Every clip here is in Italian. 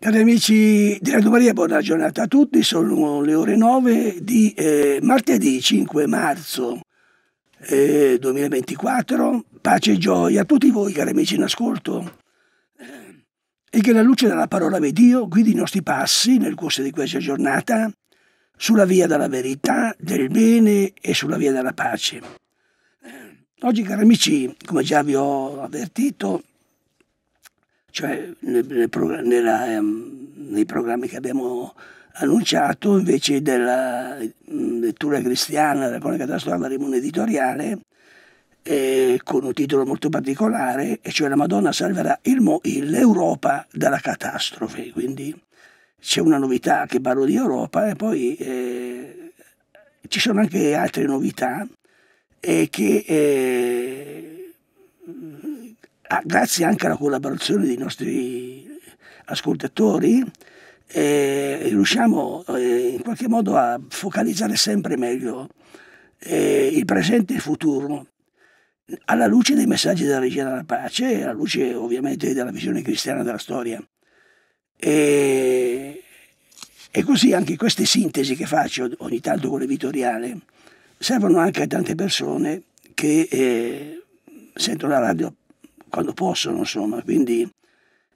Cari amici di Radio Maria, buona giornata a tutti. Sono le ore 9 di eh, martedì 5 marzo eh, 2024. Pace e gioia a tutti voi, cari amici in ascolto. Eh, e che la luce della parola di Dio guidi i nostri passi nel corso di questa giornata sulla via della verità, del bene e sulla via della pace. Eh, oggi, cari amici, come già vi ho avvertito, cioè nel, nella, ehm, nei programmi che abbiamo annunciato, invece della mm, lettura cristiana, della cronaca della storia, avremo un editoriale eh, con un titolo molto particolare, e cioè la Madonna salverà l'Europa dalla catastrofe. Quindi c'è una novità che parlo di Europa e poi eh, ci sono anche altre novità eh, che grazie anche alla collaborazione dei nostri ascoltatori, eh, riusciamo eh, in qualche modo a focalizzare sempre meglio eh, il presente e il futuro alla luce dei messaggi della regia della pace, e alla luce ovviamente della visione cristiana della storia. E, e così anche queste sintesi che faccio ogni tanto con le servono anche a tante persone che eh, sentono la radio quando possono, insomma. Quindi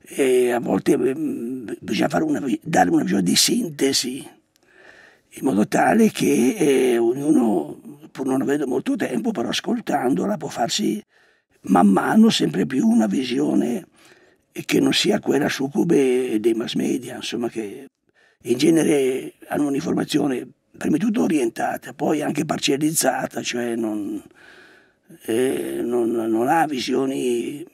eh, a volte eh, bisogna una, dare una visione di sintesi in modo tale che eh, ognuno, pur non avendo molto tempo, però ascoltandola può farsi man mano sempre più una visione che non sia quella succube dei mass media, insomma, che in genere hanno un'informazione prima di tutto orientata, poi anche parcellizzata, cioè non, non, non, ha visioni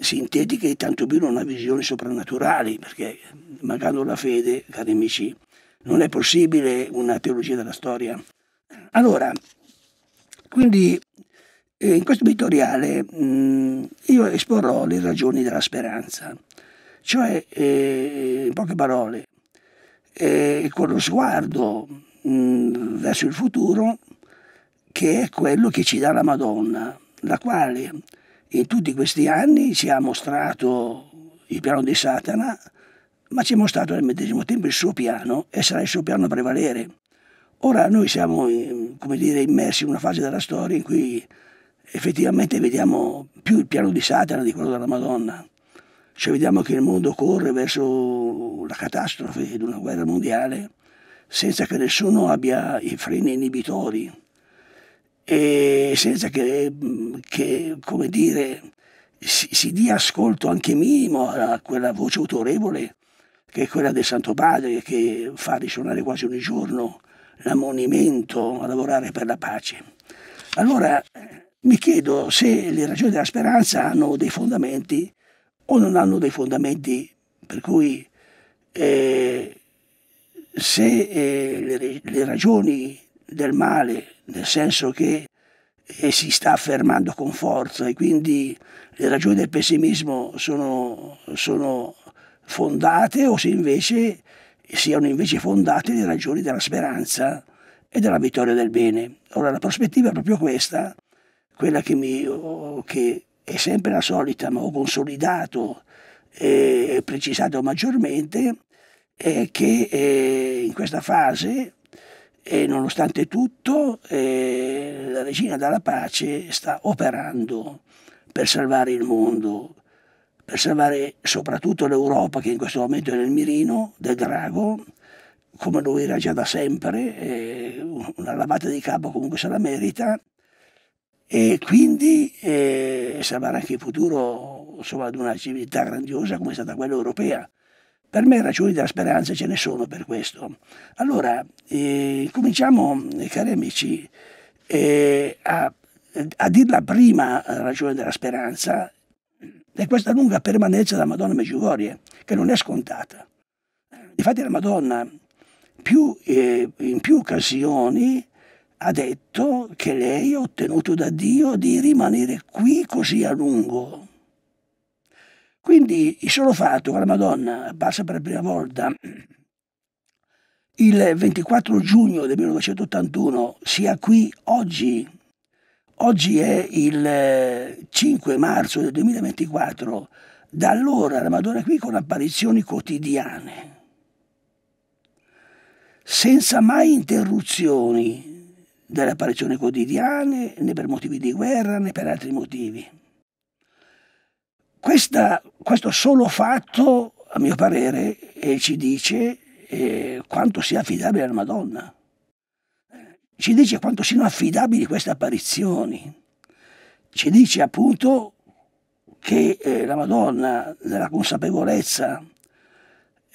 sintetiche e tanto più non ha visioni soprannaturali, perché mancando la fede, cari amici, non è possibile una teologia della storia. Allora, quindi eh, in questo editoriale mm, io esporrò le ragioni della speranza, cioè eh, in poche parole, eh, con lo sguardo mm, verso il futuro, che è quello che ci dà la Madonna, la quale in tutti questi anni ci ha mostrato il piano di Satana, ma ci ha mostrato nel medesimo tempo il suo piano e sarà il suo piano a prevalere. Ora noi siamo, come dire, immersi in una fase della storia in cui effettivamente vediamo più il piano di Satana di quello della Madonna. Cioè vediamo che il mondo corre verso la catastrofe di una guerra mondiale senza che nessuno abbia i freni inibitori e senza che, che come dire, si, si, dia ascolto anche minimo a quella voce autorevole che è quella del Santo Padre che fa risuonare quasi ogni giorno l'ammonimento a lavorare per la pace. Allora mi chiedo se le ragioni della speranza hanno dei fondamenti o non hanno dei fondamenti per cui eh, se eh, le, le ragioni del male, nel senso che eh, si sta affermando con forza e quindi le ragioni del pessimismo sono, sono fondate o se invece siano invece fondate le ragioni della speranza e della vittoria del bene. Ora la prospettiva è proprio questa, quella che, mi, che è sempre la solita, ma ho consolidato eh, e precisato maggiormente, è che eh, in questa fase e nonostante tutto eh, la regina della pace sta operando per salvare il mondo, per salvare soprattutto l'Europa che in questo momento è nel mirino del drago, come lo era già da sempre, eh, una lavata di capo comunque se la merita, e quindi eh, salvare anche il futuro insomma, di una civiltà grandiosa come è stata quella europea. Per me ragioni della speranza ce ne sono per questo. Allora, eh, cominciamo, eh, cari amici, eh, a, a dire la prima ragione della speranza è questa lunga permanenza della Madonna Meggiugorie, che non è scontata. Infatti la Madonna più, eh, in più occasioni ha detto che lei ha ottenuto da Dio di rimanere qui così a lungo. Quindi il solo fatto che la Madonna apparsa per la prima volta il 24 giugno del 1981 sia qui oggi, oggi è il 5 eh, marzo del 2024, da allora la Madonna è qui con apparizioni quotidiane, senza mai interruzioni delle apparizioni quotidiane, né per motivi di guerra né per altri motivi. Questa, questo solo fatto, a mio parere, eh, ci dice eh, quanto sia affidabile la Madonna. Ci dice quanto siano affidabili queste apparizioni. Ci dice appunto che eh, la Madonna, nella consapevolezza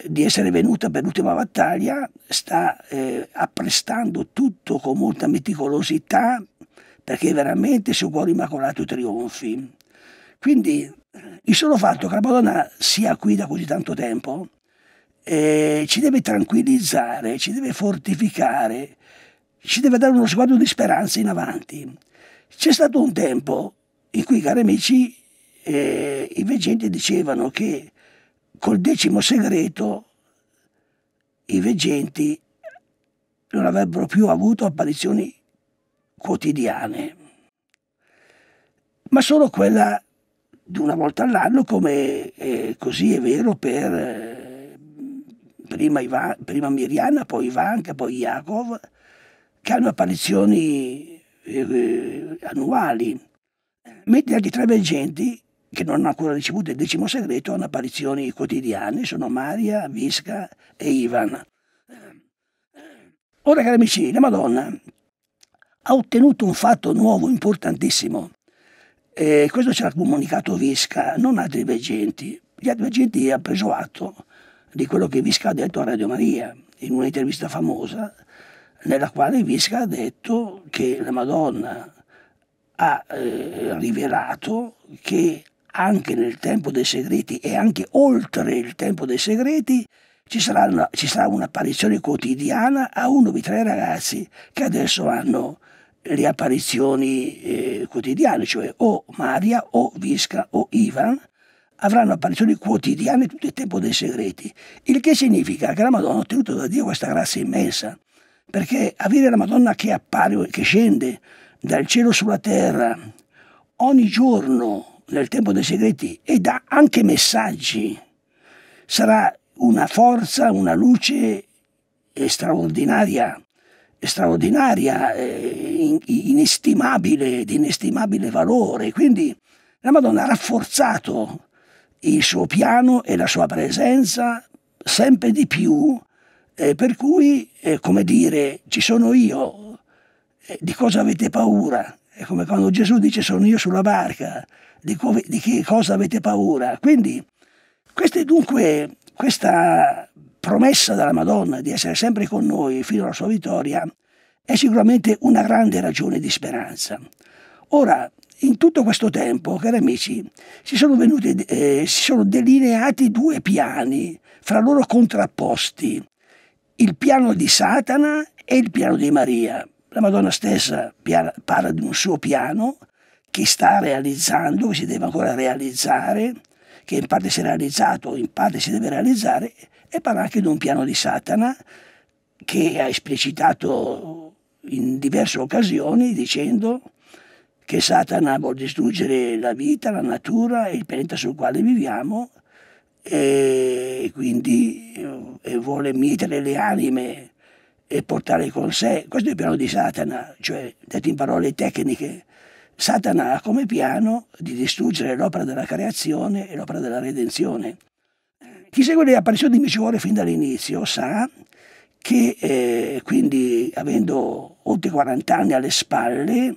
di essere venuta per l'ultima battaglia, sta eh, apprestando tutto con molta meticolosità perché veramente il suo cuore immacolato trionfi. Quindi il solo fatto che la Madonna sia qui da così tanto tempo eh, ci deve tranquillizzare, ci deve fortificare, ci deve dare uno sguardo di speranza in avanti. C'è stato un tempo in cui, cari amici, eh, i veggenti dicevano che col decimo segreto i veggenti non avrebbero più avuto apparizioni quotidiane, ma solo quella una volta all'anno, come eh, così è vero per eh, prima, Ivan, prima Miriana, poi Ivanka, poi Jakov, che hanno apparizioni eh, annuali, mentre gli tre veggenti, che non hanno ancora ricevuto il decimo segreto, hanno apparizioni quotidiane, sono Maria, Visca e Ivan. Ora, cari amici, la Madonna ha ottenuto un fatto nuovo importantissimo e questo ce l'ha comunicato Visca, non altri veggenti. Gli altri veggenti hanno preso atto di quello che Visca ha detto a Radio Maria in un'intervista famosa, nella quale Visca ha detto che la Madonna ha eh, rivelato che anche nel tempo dei segreti e anche oltre il tempo dei segreti ci sarà, una, ci sarà un'apparizione quotidiana a uno di tre ragazzi che adesso hanno le apparizioni eh, quotidiane, cioè o Maria o Visca o Ivan avranno apparizioni quotidiane tutto il tempo dei segreti, il che significa che la Madonna ha ottenuto da Dio questa grazia immensa, perché avere la Madonna che appare, che scende dal cielo sulla terra ogni giorno nel tempo dei segreti e dà anche messaggi, sarà una forza, una luce eh, straordinaria straordinaria, eh, inestimabile, di inestimabile valore. Quindi la Madonna ha rafforzato il suo piano e la sua presenza sempre di più, eh, per cui, eh, come dire, ci sono io, eh, di cosa avete paura? È come quando Gesù dice sono io sulla barca, di, di che cosa avete paura? Quindi, questa è dunque questa promessa dalla Madonna di essere sempre con noi fino alla sua vittoria è sicuramente una grande ragione di speranza. Ora, in tutto questo tempo, cari amici, si sono, venuti, eh, si sono delineati due piani fra loro contrapposti, il piano di Satana e il piano di Maria. La Madonna stessa parla di un suo piano che sta realizzando, che si deve ancora realizzare, che in parte si è realizzato, in parte si deve realizzare, e parla anche di un piano di Satana che ha esplicitato in diverse occasioni dicendo che Satana vuole distruggere la vita, la natura e il pianeta sul quale viviamo e quindi e vuole mietere le anime e portare con sé, questo è il piano di Satana, cioè detto in parole tecniche, Satana ha come piano di distruggere l'opera della creazione e l'opera della redenzione. Chi segue le apparizioni di Missione fin dall'inizio sa che eh, quindi avendo oltre 40 anni alle spalle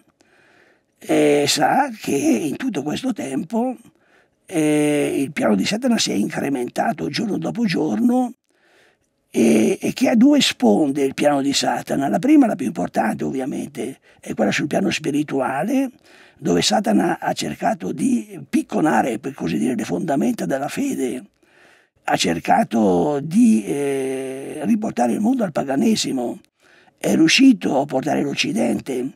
eh, sa che in tutto questo tempo eh, il piano di Satana si è incrementato giorno dopo giorno e, e, che ha due sponde il piano di Satana. La prima, la più importante ovviamente, è quella sul piano spirituale, dove Satana ha cercato di picconare, per così dire, le fondamenta della fede ha cercato di eh, riportare il mondo al paganesimo, è riuscito a portare l'Occidente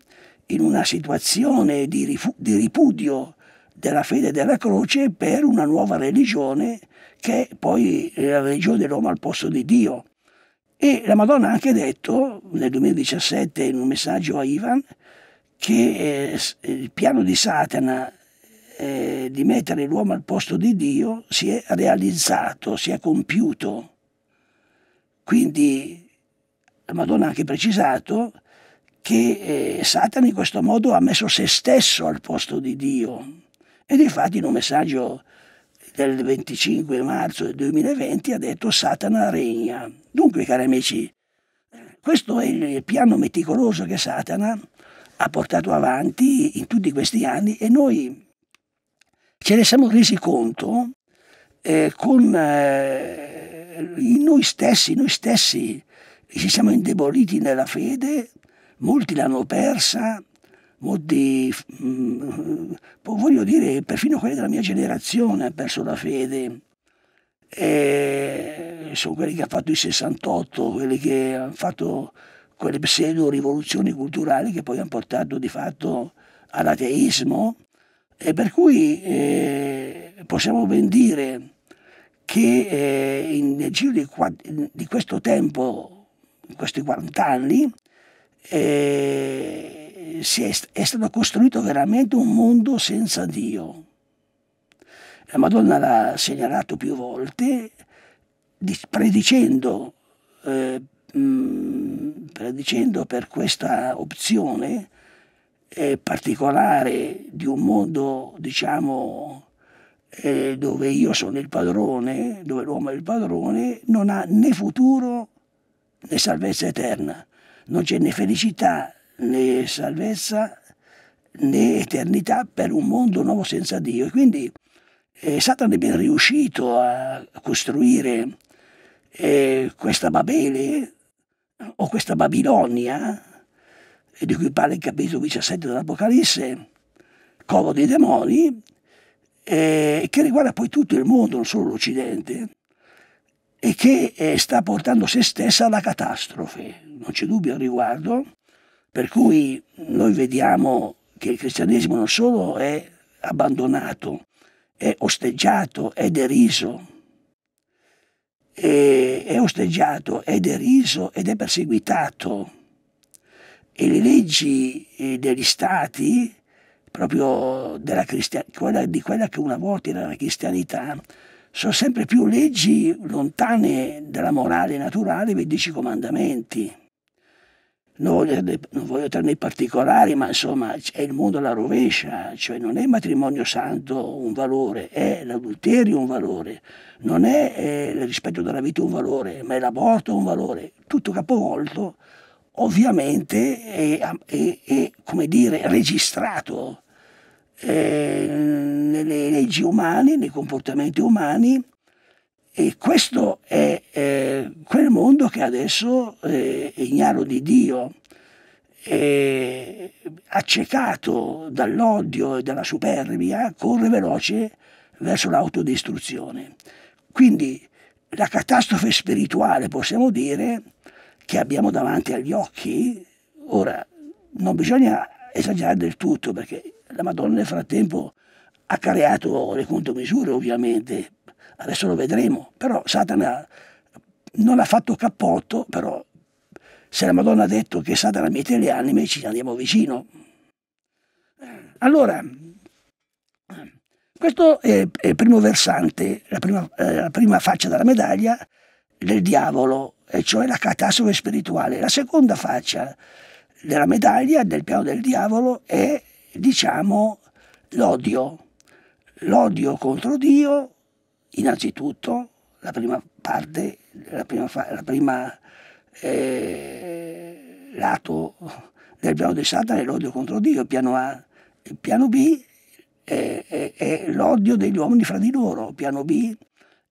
in una situazione di, di ripudio della fede della croce per una nuova religione che è poi eh, la religione dell'uomo al posto di Dio. E la Madonna ha anche detto nel 2017 in un messaggio a Ivan che eh, il piano di Satana eh, di mettere l'uomo al posto di Dio si è realizzato, si è compiuto. Quindi la Madonna ha anche precisato che eh, Satana in questo modo ha messo se stesso al posto di Dio. E infatti in un messaggio del 25 marzo del 2020 ha detto Satana regna. Dunque, cari amici, questo è il piano meticoloso che Satana ha portato avanti in tutti questi anni e noi ce ne siamo resi conto eh, con eh, noi stessi, noi stessi ci siamo indeboliti nella fede, molti l'hanno persa, molti, mh, mm, voglio dire, perfino quelli della mia generazione hanno perso la fede. E eh, sono quelli che hanno fatto il 68, quelli che hanno fatto quelle pseudo rivoluzioni culturali che poi hanno portato di fatto all'ateismo e per cui eh, possiamo ben dire che eh, in, nel giro di, di, questo tempo, in questi 40 anni, eh, è, è, stato costruito veramente un mondo senza Dio. La Madonna l'ha segnalato più volte, predicendo, eh, mh, predicendo per questa opzione particolare di un mondo, diciamo, eh, dove io sono il padrone, dove l'uomo è il padrone, non ha né futuro né salvezza eterna. Non c'è né felicità né salvezza né eternità per un mondo nuovo senza Dio. E quindi eh, Satana è ben riuscito a costruire eh, questa Babele o questa Babilonia e di cui parla il capitolo 17 dell'Apocalisse, covo dei demoni, eh, che riguarda poi tutto il mondo, non solo l'Occidente, e che eh, sta portando se stessa alla catastrofe, non c'è dubbio al riguardo, per cui noi vediamo che il cristianesimo non solo è abbandonato, è osteggiato, è deriso, è osteggiato, è deriso ed è perseguitato e le leggi eh, degli stati, proprio quella, di quella che una volta era la cristianità, sono sempre più leggi lontane dalla morale naturale dei dieci comandamenti. Non voglio, non voglio trarne i particolari, ma insomma è il mondo alla rovescia, cioè non è il matrimonio santo un valore, è l'adulterio un valore, non è eh, il rispetto della vita un valore, ma è l'aborto un valore, tutto capovolto ovviamente è, è, è dire, registrato eh, nelle leggi umane, nei comportamenti umani e questo è eh, quel mondo che adesso eh, è ignaro di Dio, accecato dall'odio e dalla superbia, corre veloce verso l'autodistruzione. Quindi la catastrofe spirituale, possiamo dire, che abbiamo davanti agli occhi, ora non bisogna esagerare del tutto perché la Madonna nel frattempo ha creato le contromisure ovviamente, adesso lo vedremo, però Satana non ha fatto cappotto, però se la Madonna ha detto che Satana mette le anime ci andiamo vicino. Allora, questo è il primo versante, la prima, eh, la prima faccia della medaglia del diavolo e cioè la catastrofe spirituale. La seconda faccia della medaglia del piano del diavolo è, diciamo, l'odio. L'odio contro Dio, innanzitutto, la prima parte, la prima, la prima eh, lato del piano di Satana è l'odio contro Dio, piano A. Il piano B è, è, è l'odio degli uomini fra di loro, piano B.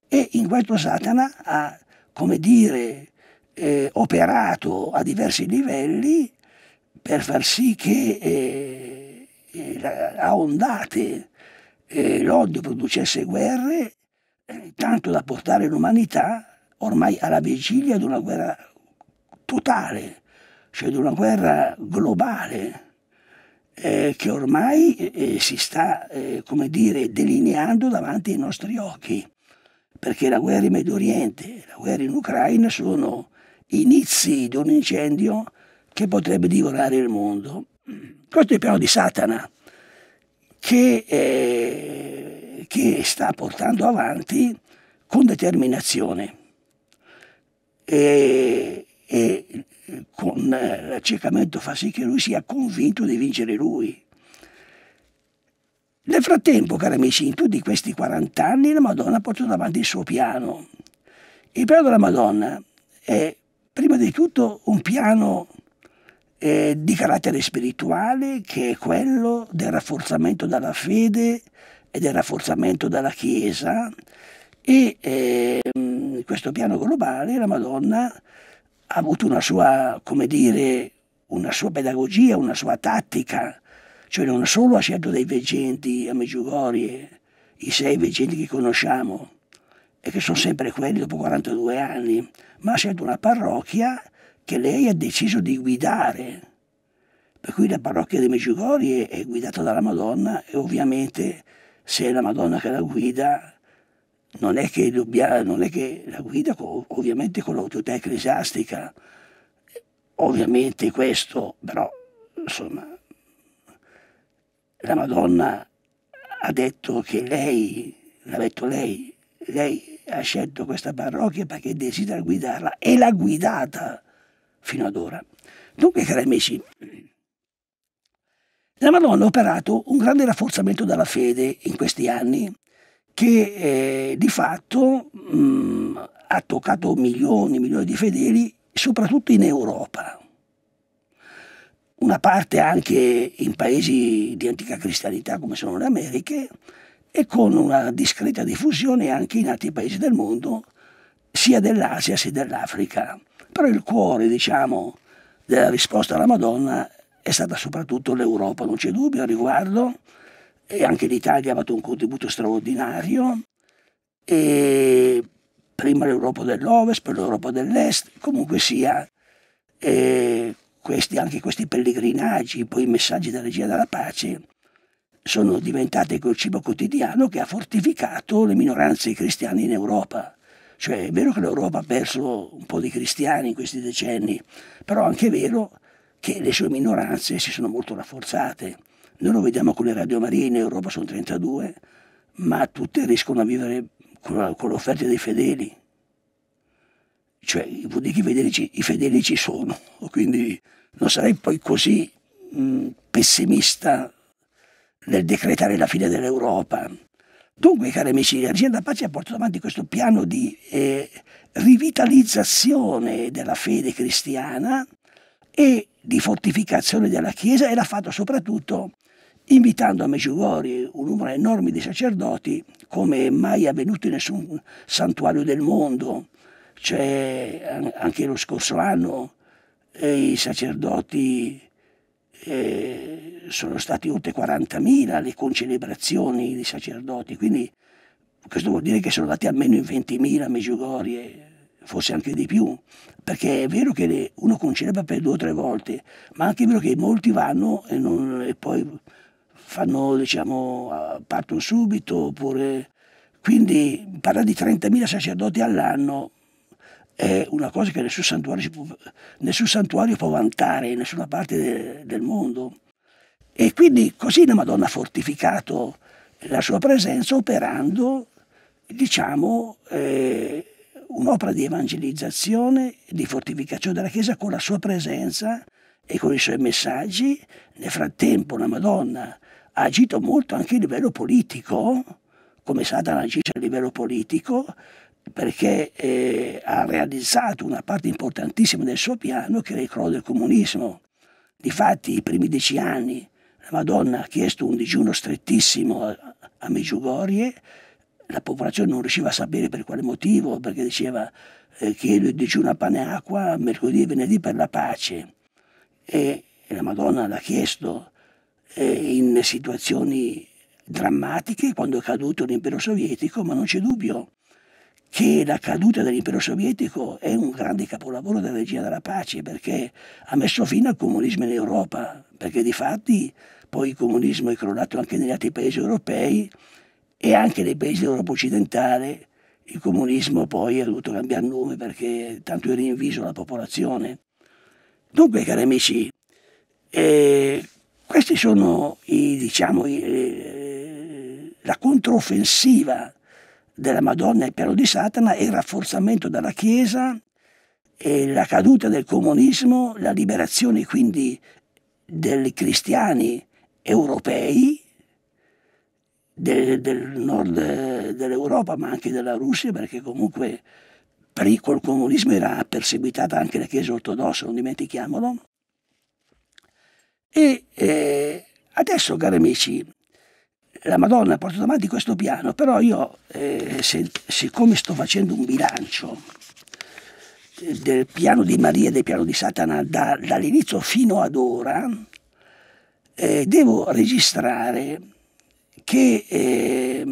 E in questo Satana ha come dire, eh, operato a diversi livelli per far sì che eh, eh a ondate eh, l'odio producesse guerre, tanto da portare l'umanità ormai alla vigilia di una guerra totale, cioè di una guerra globale. Eh, che ormai si sta, come dire, delineando davanti ai nostri occhi perché la guerra in Medio Oriente, la guerra in Ucraina sono inizi di un incendio che potrebbe divorare il mondo. Questo è il piano di Satana che, eh, che sta portando avanti con determinazione e, e con eh, l'accecamento fa sì che lui sia convinto di vincere lui. Nel frattempo, cari amici, in tutti questi 40 anni la Madonna ha portato avanti il suo piano. Il piano della Madonna è prima di tutto un piano eh, di carattere spirituale che è quello del rafforzamento della fede e del rafforzamento della Chiesa e eh, in questo piano globale la Madonna ha avuto una sua, come dire, una sua pedagogia, una sua tattica cioè non solo ha scelto dei veggenti a Meggiugorie, i sei veggenti che conosciamo e che sono sempre quelli dopo 42 anni, ma ha scelto una parrocchia che lei ha deciso di guidare. Per cui la parrocchia di Meggiugorie è guidata dalla Madonna e ovviamente se è la Madonna che la guida non è che, dubbia, non è che la guida ovviamente con l'autorità ecclesiastica, ovviamente questo, però insomma la Madonna ha detto che lei, l'ha detto lei, lei ha scelto questa parrocchia perché desidera guidarla e l'ha guidata fino ad ora. Dunque, cari amici, la Madonna ha operato un grande rafforzamento della fede in questi anni che eh, di fatto mh, mm, ha toccato milioni e milioni di fedeli, soprattutto in Europa una parte anche in paesi di antica cristianità come sono le Americhe e con una discreta diffusione anche in altri paesi del mondo, sia dell'Asia sia dell'Africa. Però il cuore, diciamo, della risposta alla Madonna è stata soprattutto l'Europa, non c'è dubbio al riguardo, e anche l'Italia ha dato un contributo straordinario, e prima l'Europa dell'Ovest, poi l'Europa dell'Est, comunque sia... Eh, questi, anche questi pellegrinaggi, poi i messaggi della regia della pace, sono diventate quel cibo quotidiano che ha fortificato le minoranze cristiane in Europa. Cioè è vero che l'Europa ha perso un po' di cristiani in questi decenni, però anche è vero che le sue minoranze si sono molto rafforzate. Noi lo vediamo con le Radio Maria, in Europa sono 32, ma tutte riescono a vivere con, con l'offerta dei fedeli. Cioè vuol dire che i fedeli ci, i fedeli ci sono, quindi non sarei poi così mh, mm, pessimista nel decretare la fine dell'Europa. Dunque, cari amici, l'Agenda pace ha portato avanti questo piano di eh, rivitalizzazione della fede cristiana e di fortificazione della Chiesa e l'ha fatto soprattutto invitando a Meggiugori un numero enorme di sacerdoti come mai avvenuto in nessun santuario del mondo. Cioè, anche lo scorso anno i sacerdoti eh, sono stati oltre 40.000 le concelebrazioni di sacerdoti, quindi questo vuol dire che sono andati almeno in 20.000 a Meggiugorie, forse anche di più, perché è vero che uno concelebra per due o tre volte, ma anche è vero che molti vanno e, non, e poi fanno, diciamo, partono subito, oppure... Quindi parla di 30.000 sacerdoti all'anno, è una cosa che nessun santuario, può, nessun santuario può, vantare in nessuna parte de, del mondo. E quindi così la Madonna ha fortificato la sua presenza operando, diciamo, eh, un'opera di evangelizzazione, di fortificazione della Chiesa con la sua presenza e con i suoi messaggi. Nel frattempo la Madonna ha agito molto anche a livello politico, come Satana agisce a livello politico, perché eh, ha realizzato una parte importantissima del suo piano che era il crollo del comunismo. Difatti i primi dieci anni la Madonna ha chiesto un digiuno strettissimo a, a Meggiugorie, la popolazione non riusciva a sapere per quale motivo, perché diceva eh, chiedo il digiuno a pane e acqua mercoledì e venerdì per la pace. E, e la Madonna l'ha chiesto eh, in situazioni drammatiche quando è caduto l'impero sovietico, ma non c'è dubbio che la caduta dell'impero sovietico è un grande capolavoro della regia della pace perché ha messo fine al comunismo in Europa, perché di fatti poi il comunismo è crollato anche negli altri paesi europei e anche nei paesi dell'Europa occidentale il comunismo poi ha dovuto cambiare nome perché tanto era inviso alla popolazione. Dunque, cari amici, eh, questi sono i, diciamo, i, eh, la controffensiva della Madonna e il piano di Satana e il rafforzamento della Chiesa e la caduta del comunismo, la liberazione quindi dei cristiani europei del, del nord dell'Europa ma anche della Russia perché comunque col comunismo era perseguitata anche la Chiesa ortodossa, non dimentichiamolo. E eh, adesso, cari amici, la Madonna ha portato avanti questo piano, però io, eh, se, siccome sto facendo un bilancio eh, del piano di Maria e del piano di Satana da, dall'inizio fino ad ora, eh, devo registrare che eh,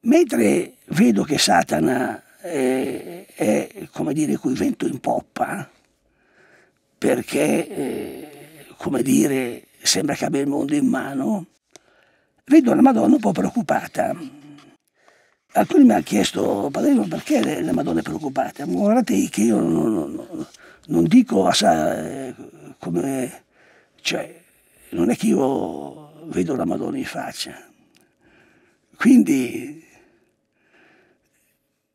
mentre vedo che Satana eh, è, come dire, cui vento in poppa, perché, eh, come dire, sembra che abbia il mondo in mano, vedo la Madonna un po' preoccupata. Alcuni mi hanno chiesto, padre, ma perché la Madonna è preoccupata? Guardate che io non, non, non dico assai, eh, come... Cioè, non è che io vedo la Madonna in faccia. Quindi,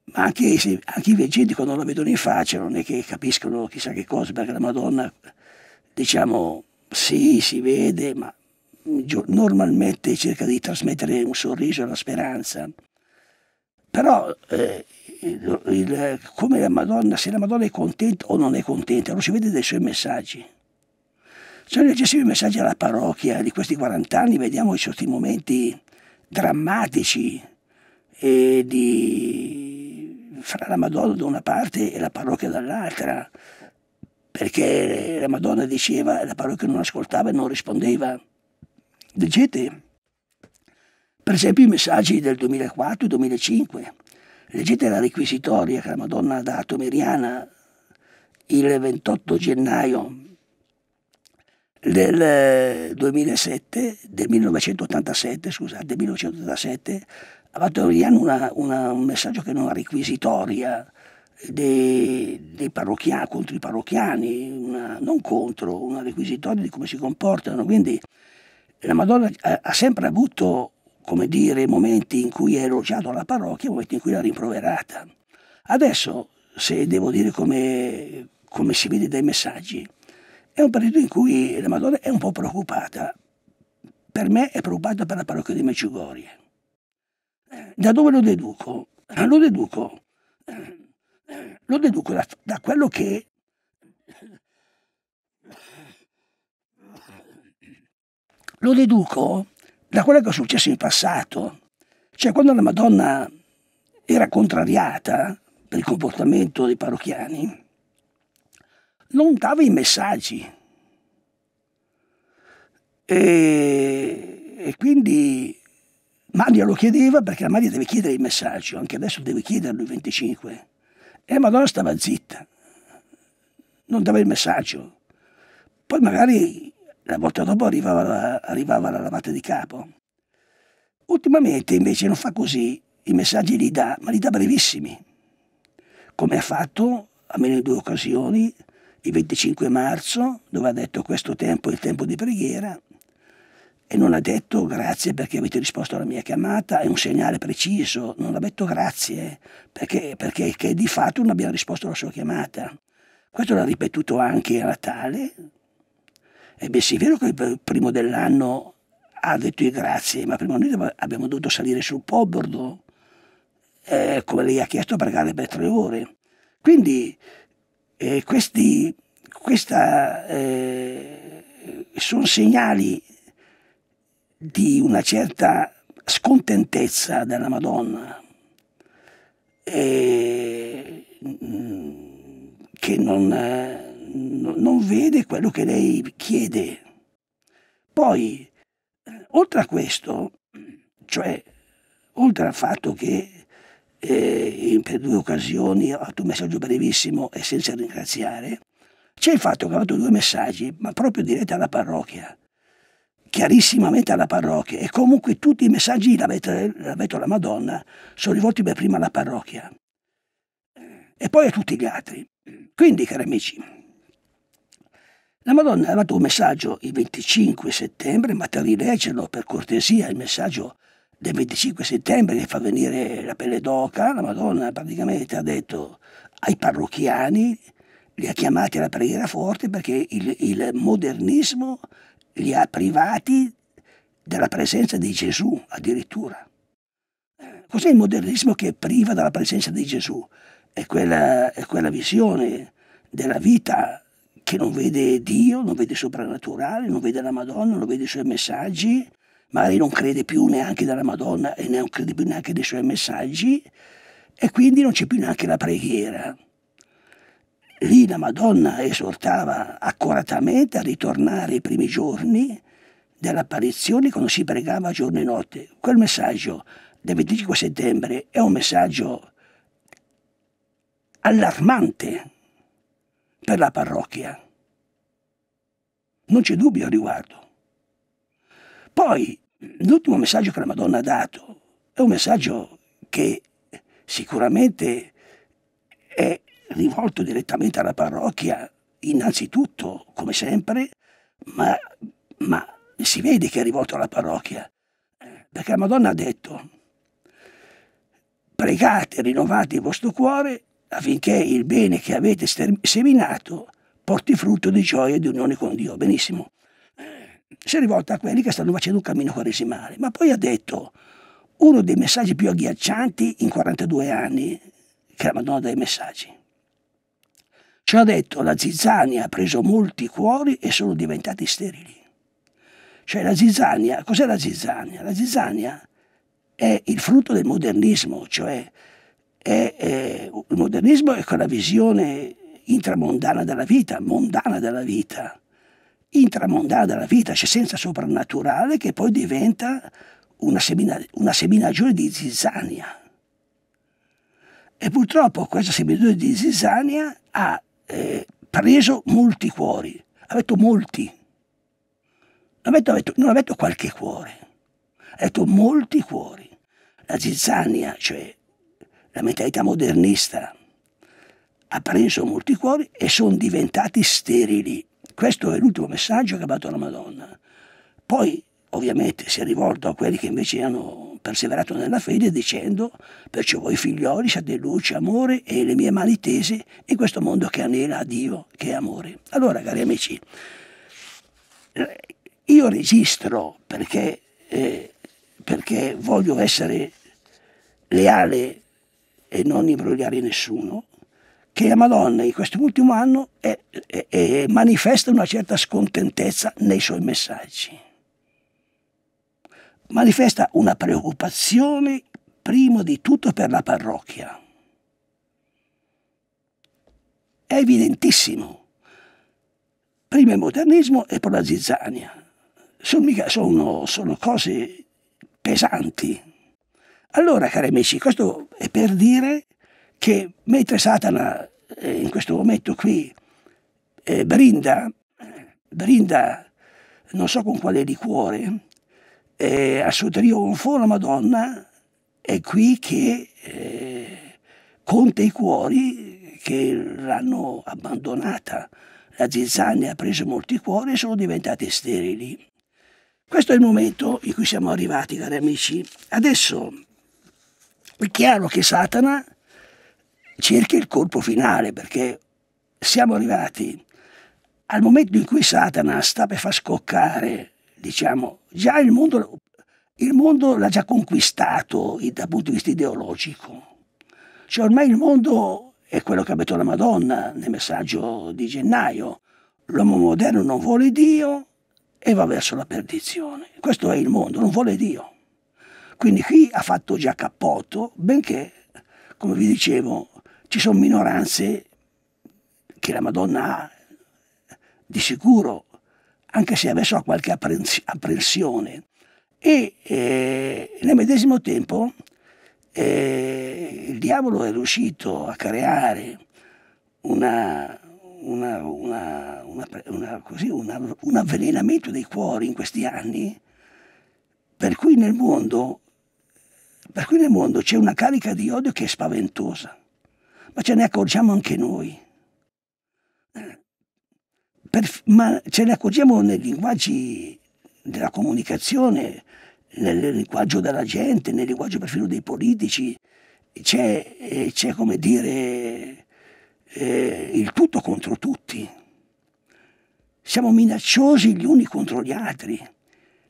ma anche, se, anche i veggenti quando la vedono in faccia non è che capiscono chissà che cosa, perché la Madonna, diciamo, sì, si vede, ma normalmente cerca di trasmettere un sorriso e la speranza. Però eh, il, il, come la Madonna, se la Madonna è contenta o non è contenta, lo si vede dai suoi messaggi. Se noi leggessimo i messaggi alla parrocchia di questi 40 anni, vediamo i questi momenti drammatici di, fra la Madonna da una parte e la parrocchia dall'altra, perché la Madonna diceva e la parrocchia non ascoltava e non rispondeva. Leggete, per esempio, i messaggi del 2004-2005. Leggete la requisitoria che la Madonna ha dato a Miriana il 28 gennaio del 2007, eh, del 1987, scusate, del 1987, ha fatto una, una, un messaggio che non una requisitoria dei, dei parrocchiani, contro i parrocchiani, una, non contro, una requisitoria di come si comportano. Quindi la Madonna ha sempre avuto, come dire, momenti in cui ha elogiato la parrocchia momenti in cui l'ha rimproverata. Adesso, se devo dire come, come si vede dai messaggi, è un periodo in cui la Madonna è un po' preoccupata. Per me è preoccupata per la parrocchia di Meciugorie. Da dove lo deduco? Lo deduco, lo deduco da, da quello che lo deduco da quello che è successo in passato. Cioè, quando la Madonna era contrariata per il comportamento dei parrocchiani, non dava i messaggi. E, e quindi Maria lo chiedeva perché la Maria deve chiedere il messaggio, anche adesso deve chiederlo il 25. E la Madonna stava zitta, non dava il messaggio. Poi magari la volta dopo arrivava la, arrivava la lavata di capo. Ultimamente invece non fa così, i messaggi li dà, ma li dà brevissimi, come ha fatto almeno in due occasioni, il 25 marzo, dove ha detto questo tempo è il tempo di preghiera, e non ha detto grazie perché avete risposto alla mia chiamata, è un segnale preciso, non ha detto grazie perché, perché di fatto non abbiamo risposto alla sua chiamata. Questo l'ha ripetuto anche a Natale, e eh beh sì, è vero che il primo dell'anno ha detto i grazie, ma prima noi abbiamo dovuto salire sul Pobordo, eh, come lei ha chiesto, a pregare per tre ore. Quindi eh, questi questa, eh, sono segnali di una certa scontentezza della Madonna, e, eh, che non non vede quello che lei chiede. Poi, eh, oltre a questo, cioè oltre al fatto che eh, per due occasioni ha fatto un messaggio brevissimo e senza ringraziare, c'è il fatto che ha fatto due messaggi, ma proprio diretti alla parrocchia, chiarissimamente alla parrocchia, e comunque tutti i messaggi, l'avete veto la Madonna, sono rivolti per prima alla parrocchia e poi a tutti gli altri. Quindi, cari amici, la Madonna ha dato un messaggio il 25 settembre, ma te rileggerlo per cortesia, il messaggio del 25 settembre che fa venire la pelle d'oca, la Madonna praticamente ha detto ai parrocchiani, li ha chiamati alla preghiera forte perché il, il modernismo li ha privati della presenza di Gesù addirittura. Eh, cos'è il modernismo che priva della presenza di Gesù? È quella, è quella visione della vita che non vede Dio, non vede il soprannaturale, non vede la Madonna, non vede i suoi messaggi, magari non crede più neanche della Madonna e non crede più neanche dei suoi messaggi e quindi non c'è più neanche la preghiera. Lì la Madonna esortava accuratamente a ritornare ai primi giorni dell'apparizione quando si pregava giorno e notte. Quel messaggio del 25 settembre è un messaggio allarmante per la parrocchia. Non c'è dubbio al riguardo. Poi, l'ultimo messaggio che la Madonna ha dato è un messaggio che sicuramente è rivolto direttamente alla parrocchia, innanzitutto, come sempre, ma, ma si vede che è rivolto alla parrocchia, perché la Madonna ha detto, pregate, rinnovate il vostro cuore affinché il bene che avete seminato porti frutto di gioia e di unione con Dio. Benissimo. Eh, si è rivolta a quelli che stanno facendo un cammino quaresimale, ma poi ha detto uno dei messaggi più agghiaccianti in 42 anni, che è la Madonna dei messaggi. Ci ha detto la zizzania ha preso molti cuori e sono diventati sterili. Cioè la zizzania, cos'è la zizzania? La zizzania è il frutto del modernismo, cioè è il modernismo è quella visione intramondana della vita, mondana della vita, intramondana della vita, cioè senza soprannaturale che poi diventa una, semina, una seminagione di zizzania. E purtroppo questa seminagione di zizzania ha eh, preso molti cuori, ha detto molti, ha detto, ha detto, non ha detto qualche cuore, ha detto molti cuori. La zizzania, cioè la mentalità modernista ha preso molti cuori e sono diventati sterili. Questo è l'ultimo messaggio che ha dato la Madonna. Poi ovviamente si è rivolto a quelli che invece hanno perseverato nella fede dicendo perciò voi figlioli siate luce, amore e le mie mani tese in questo mondo che anela a Dio, che è amore. Allora cari amici, io registro perché, eh, perché voglio essere leale e non imbrogliare nessuno, che la Madonna in quest'ultimo anno è, è, è, manifesta una certa scontentezza nei suoi messaggi. Manifesta una preoccupazione prima di tutto per la parrocchia. È evidentissimo. Prima il modernismo e poi la zizzania. Sono, sono, sono cose pesanti. Allora, cari amici, questo è per dire che mentre Satana eh, in questo momento qui eh, brinda, brinda non so con quale liquore, eh, al suo trionfo la Madonna è qui che eh, conta i cuori che l'hanno abbandonata. La zizzania ha preso molti cuori e sono diventati sterili. Questo è il momento in cui siamo arrivati, cari amici. Adesso è chiaro che Satana cerca il colpo finale perché siamo arrivati al momento in cui Satana sta per far scoccare, diciamo, già il mondo, l'ha già conquistato dal punto di vista ideologico. Cioè ormai il mondo è quello che ha detto la Madonna nel messaggio di gennaio. L'uomo moderno non vuole Dio e va verso la perdizione. Questo è il mondo, non vuole Dio. Quindi qui ha fatto già cappotto, benché, come vi dicevo, ci sono minoranze che la Madonna ha di sicuro, anche se adesso ha qualche apprensione. E eh, nel medesimo tempo eh, il diavolo è riuscito a creare una, una, una, così, un avvelenamento dei cuori in questi anni, per cui nel mondo per cui nel mondo c'è una carica di odio che è spaventosa, ma ce ne accorgiamo anche noi. Per, ma ce ne accorgiamo nei linguaggi della comunicazione, nel linguaggio della gente, nel linguaggio perfino dei politici, c'è, eh, come dire eh, il tutto contro tutti. Siamo minacciosi gli uni contro gli altri.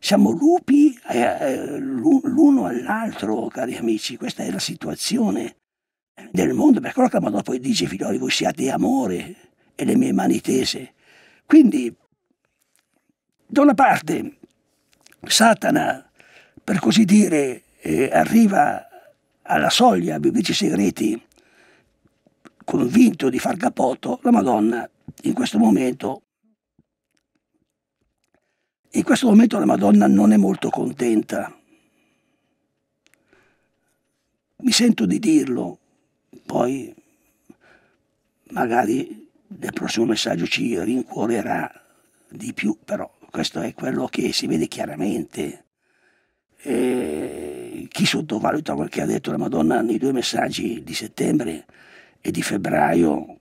Siamo lupi eh, l'uno all'altro, cari amici, questa è la situazione del mondo, per quello che Madonna poi dice, figlioli, voi siate amore e le mie mani tese. Quindi, da una parte, Satana, per così dire, eh, arriva alla soglia, biblici segreti, convinto di far capotto, la Madonna in questo momento in questo momento la Madonna non è molto contenta. Mi sento di dirlo, poi magari nel prossimo messaggio ci rincuorerà di più, però questo è quello che si vede chiaramente. E chi sottovaluta quel che ha detto la Madonna nei due messaggi di settembre e di febbraio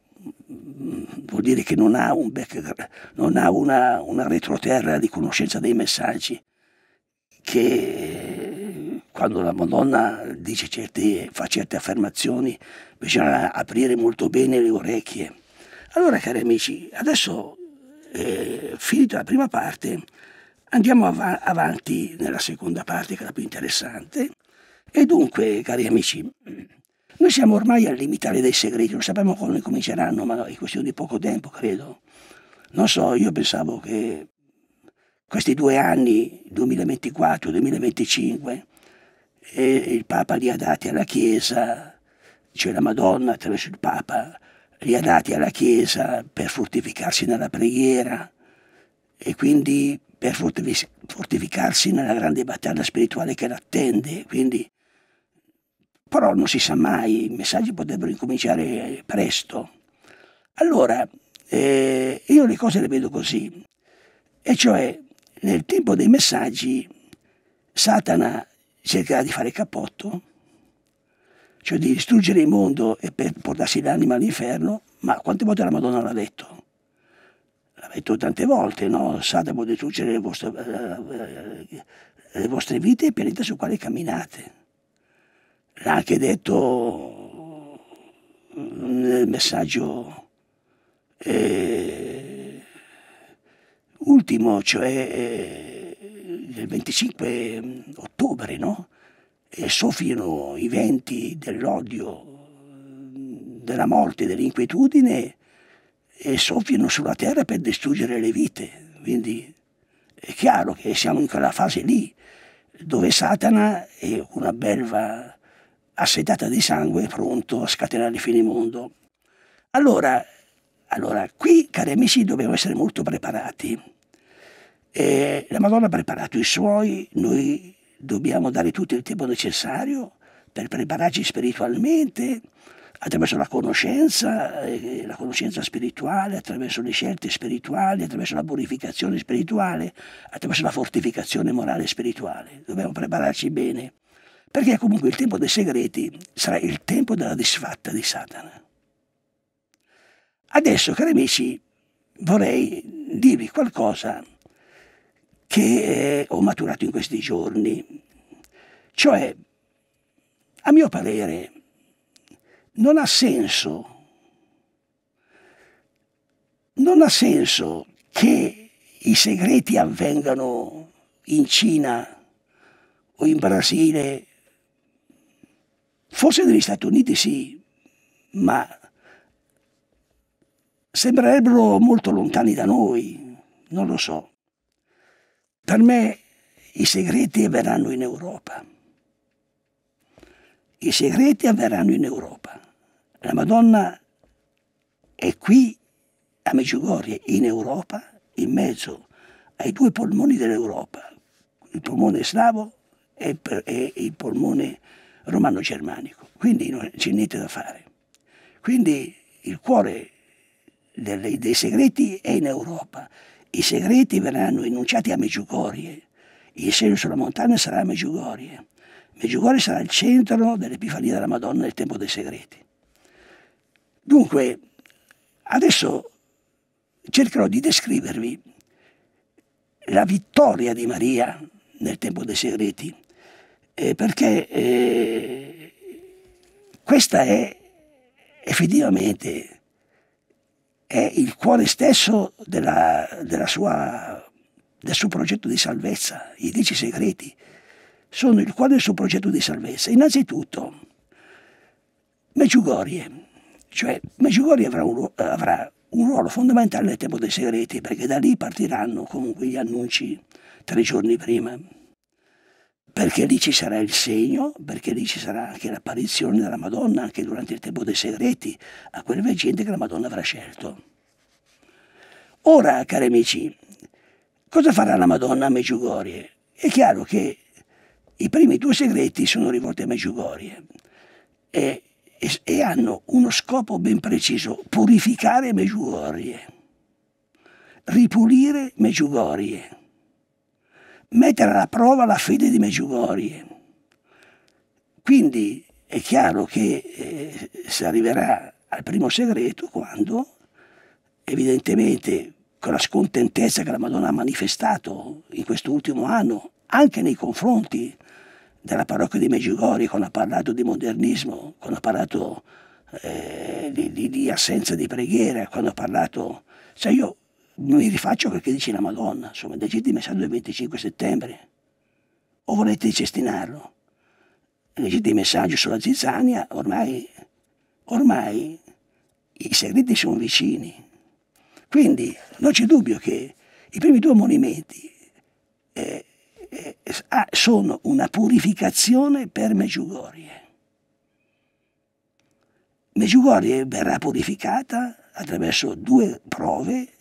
vuol dire che non ha, un background, non ha una, una retroterra di conoscenza dei messaggi che quando la Madonna dice certe, fa certe affermazioni bisogna aprire molto bene le orecchie. Allora cari amici, adesso eh, finita la prima parte andiamo av avanti nella seconda parte che è la più interessante e dunque cari amici noi siamo ormai al limitare dei segreti, non sappiamo quando cominceranno, ma è questione di poco tempo, credo. Non so, io pensavo che questi due anni, 2024-2025, il Papa li ha dati alla Chiesa, cioè la Madonna attraverso il Papa, li ha dati alla Chiesa per fortificarsi nella preghiera e quindi per fortificarsi nella grande battaglia spirituale che l'attende. Quindi però non si sa mai, i messaggi potrebbero incominciare presto. Allora, eh, io le cose le vedo così, e cioè nel tempo dei messaggi Satana cercherà di fare cappotto, cioè di distruggere il mondo e per portarsi l'anima all'inferno, ma quante volte la Madonna l'ha detto? L'ha detto tante volte, no? Satana può distruggere le vostre, eh, eh, le vostre vite e il pianeta sul quale camminate l'ha anche detto nel messaggio eh, ultimo, cioè eh, del 25 mm, ottobre, no? E soffiano i venti dell'odio, mm, della morte, dell'inquietudine e soffiano sulla terra per distruggere le vite. Quindi è chiaro che siamo in quella fase lì dove Satana è una belva assetata di sangue, pronto a scatenare il finimondo. Allora, allora, qui, cari amici, dobbiamo essere molto preparati. E la Madonna ha preparato i suoi, noi dobbiamo dare tutto il tempo necessario per prepararci spiritualmente, attraverso la conoscenza, eh, la conoscenza spirituale, attraverso le scelte spirituali, attraverso la purificazione spirituale, attraverso la fortificazione morale e spirituale. Dobbiamo prepararci bene perché comunque il tempo dei segreti sarà il tempo della disfatta di Satana. Adesso, cari amici, vorrei dirvi qualcosa che eh, ho maturato in questi giorni, cioè, a mio parere, non ha senso non ha senso che i segreti avvengano in Cina o in Brasile Forse negli Stati Uniti sì, ma sembrerebbero molto lontani da noi, non lo so. Per me i segreti avverranno in Europa. I segreti avverranno in Europa. La Madonna è qui a Meggiugorie, in Europa, in mezzo ai due polmoni dell'Europa, il polmone slavo e il polmone romano-germanico, quindi non c'è niente da fare. Quindi il cuore delle, dei segreti è in Europa, i segreti verranno enunciati a Meggiugorie, il segno sulla montagna sarà a Meggiugorie, Meggiugorie sarà il centro dell'Epifania della Madonna nel tempo dei segreti. Dunque, adesso cercherò di descrivervi la vittoria di Maria nel tempo dei segreti eh, perché eh, questa è effettivamente è il cuore stesso della, della sua, del suo progetto di salvezza, i dieci segreti sono il cuore del suo progetto di salvezza. Innanzitutto, Meggiugorie, cioè Meggiugorie avrà avrà un ruolo fondamentale nel tempo dei segreti, perché da lì partiranno comunque gli annunci tre giorni prima perché lì ci sarà il segno, perché lì ci sarà anche l'apparizione della Madonna, anche durante il tempo dei segreti, a quel veggente che la Madonna avrà scelto. Ora, cari amici, cosa farà la Madonna a Meggiugorie? È chiaro che i primi due segreti sono rivolti a Meggiugorie e, e, e hanno uno scopo ben preciso, purificare Meggiugorie, ripulire Meggiugorie mettere alla prova la fede di Meggiugorie. Quindi è chiaro che eh, si arriverà al primo segreto quando evidentemente con la scontentezza che la Madonna ha manifestato in quest'ultimo anno, anche nei confronti della parrocchia di Meggiugorie, quando ha parlato di modernismo, quando ha parlato eh, di, di, di, assenza di preghiera, quando ha parlato... Cioè io non li rifaccio perché dice la Madonna, insomma, il messaggio del 25 settembre. O volete cestinarlo? Leggete i messaggi sulla zizzania, ormai, ormai i segreti sono vicini. Quindi non c'è dubbio che i primi due monumenti eh, eh, ah, sono una purificazione per Meggiugorie. Meggiugorie verrà purificata attraverso due prove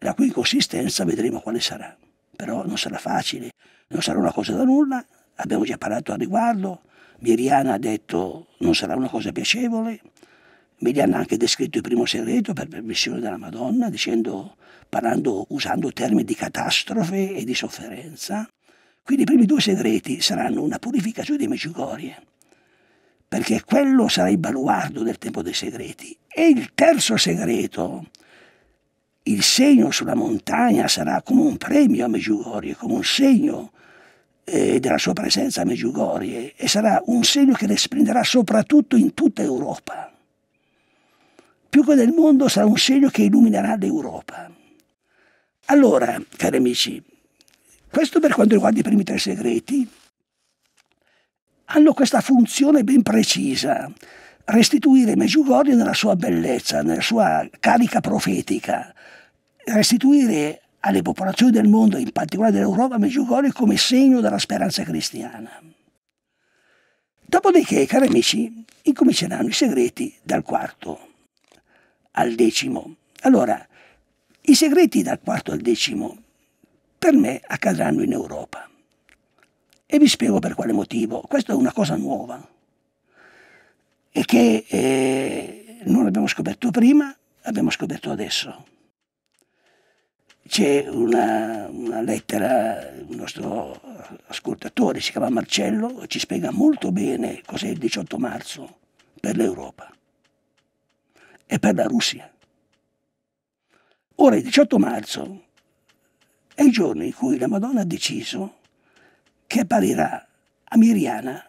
la cui consistenza vedremo quale sarà. Però non sarà facile, non sarà una cosa da nulla, abbiamo già parlato al riguardo, Miriana ha detto non sarà una cosa piacevole, Miriana ha anche descritto il primo segreto per permissione della Madonna, dicendo, parlando, usando termini di catastrofe e di sofferenza. Quindi i primi due segreti saranno una purificazione di Meggiugorie, perché quello sarà il baluardo del tempo dei segreti. E il terzo segreto, il segno sulla montagna sarà come un premio a Meggiugorie, come un segno eh, della sua presenza a Meggiugorie e sarà un segno che risplenderà soprattutto in tutta Europa. Più che nel mondo sarà un segno che illuminerà l'Europa. Allora, cari amici, questo per quanto riguarda i primi tre segreti, hanno questa funzione ben precisa, restituire Meggiugorie nella sua bellezza, nella sua carica profetica, restituire alle popolazioni del mondo, in particolare dell'Europa, Meggiugorje come segno della speranza cristiana. Dopodiché, cari amici, incominceranno i segreti dal quarto al decimo. Allora, i segreti dal quarto al decimo per me accadranno in Europa. E vi spiego per quale motivo. Questa è una cosa nuova e che eh, non abbiamo scoperto prima, abbiamo scoperto adesso c'è una, una, lettera, il nostro ascoltatore si chiama Marcello, ci spiega molto bene cos'è il 18 marzo per l'Europa e per la Russia. Ora il 18 marzo è il giorno in cui la Madonna ha deciso che apparirà a Miriana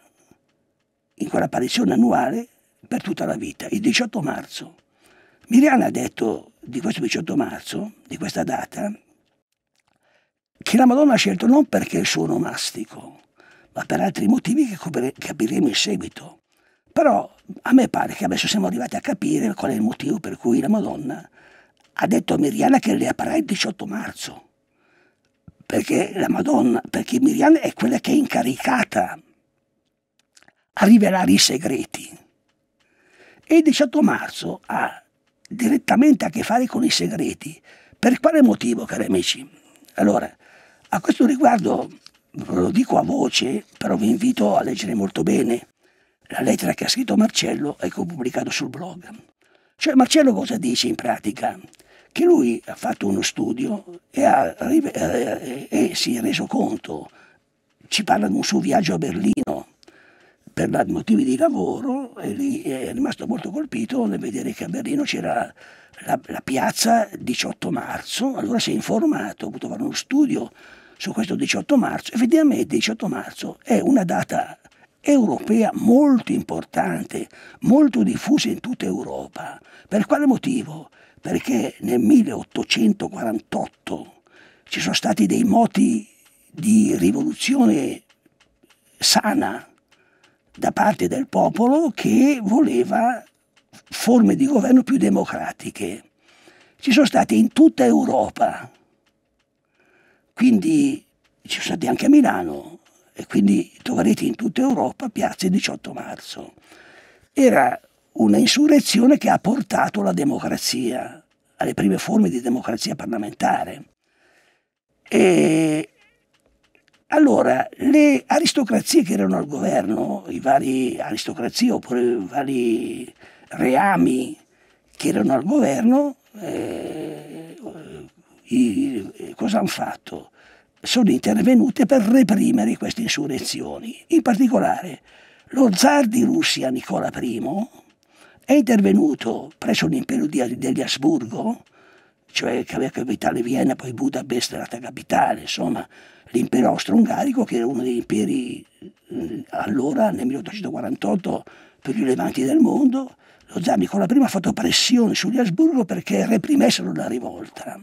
in quell'apparizione annuale per tutta la vita, il 18 marzo Miriana ha detto di questo 18 marzo, di questa data, che la Madonna ha scelto non perché il suo nomastico, ma per altri motivi che capiremo in seguito. Però a me pare che adesso siamo arrivati a capire qual è il motivo per cui la Madonna ha detto a Miriana che le aprirà il 18 marzo. Perché la Madonna, perché Miriana è quella che è incaricata a rivelare i segreti. E il 18 marzo ha direttamente a che fare con i segreti. Per quale motivo, cari amici? Allora, a questo riguardo lo dico a voce, però vi invito a leggere molto bene la lettera che ha scritto Marcello e che ho pubblicato sul blog. Cioè Marcello cosa dice in pratica? Che lui ha fatto uno studio e, ha, eh, eh, e si è reso conto, ci parla di un suo viaggio a Berlino, per motivi di lavoro e lì è rimasto molto colpito nel vedere che a Berlino c'era la, la piazza 18 marzo, allora si è informato, ha potuto fare uno studio su questo 18 marzo, effettivamente il 18 marzo è una data europea molto importante, molto diffusa in tutta Europa. Per quale motivo? Perché nel 1848 ci sono stati dei moti di rivoluzione sana, da parte del popolo che voleva forme di governo più democratiche. Ci sono state in tutta Europa, quindi ci sono state anche a Milano, e quindi troverete in tutta Europa piazze 18 marzo. Era una insurrezione che ha portato alla democrazia, alle prime forme di democrazia parlamentare. E allora, le aristocrazie che erano al governo, i vari aristocrazie oppure i vari reami che erano al governo, eh, i, eh, cosa hanno fatto? Sono intervenute per reprimere queste insurrezioni. In particolare, lo zar di Russia Nicola I è intervenuto presso l'impero degli Asburgo cioè che aveva capitale Vienna, poi Budapest era la capitale, insomma, l'impero austro-ungarico che era uno degli imperi eh, allora, nel 1848, più rilevanti del mondo, lo zar Nicola I ha fatto pressione sugli Asburgo perché reprimessero la rivolta.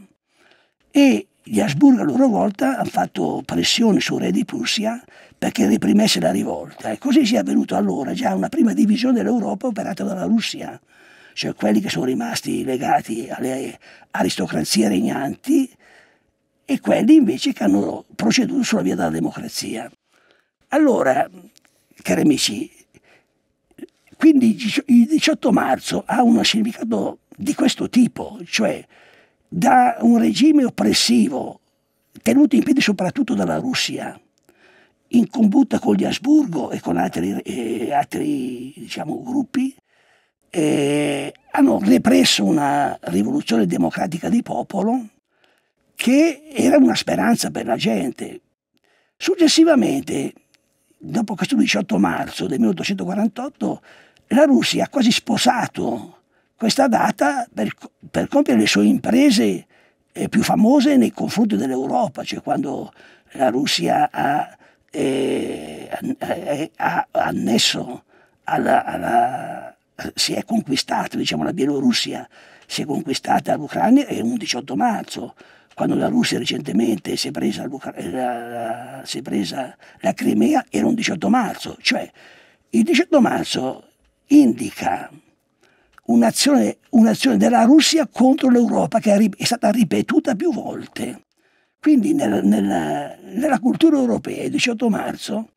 E gli Asburgo a loro volta hanno fatto pressione sul re di Prussia perché reprimesse la rivolta. E così si è avvenuto allora già una prima divisione dell'Europa operata dalla Russia cioè quelli che sono rimasti legati alle aristocrazie regnanti e quelli invece che hanno proceduto sulla via della democrazia. Allora, cari amici, quindi il 18 marzo ha un significato di questo tipo, cioè da un regime oppressivo tenuto in piedi soprattutto dalla Russia, in combutta con gli Asburgo e con altri, eh, altri diciamo, gruppi, eh, hanno represso una rivoluzione democratica di popolo che era una speranza per la gente. Successivamente, dopo questo 18 marzo del 1848, la Russia ha quasi sposato questa data per, per compiere le sue imprese eh, più famose nei confronti dell'Europa, cioè quando la Russia ha, eh, eh ha annesso alla, alla si è conquistata, diciamo la Bielorussia si è conquistata l'Ucraina e un 18 marzo, quando la Russia recentemente si è presa, eh, la, si è presa la Crimea, era un 18 marzo, cioè il 18 marzo indica un'azione, un'azione della Russia contro l'Europa che è, è stata ripetuta più volte. Quindi nella, nella, nella cultura europea il 18 marzo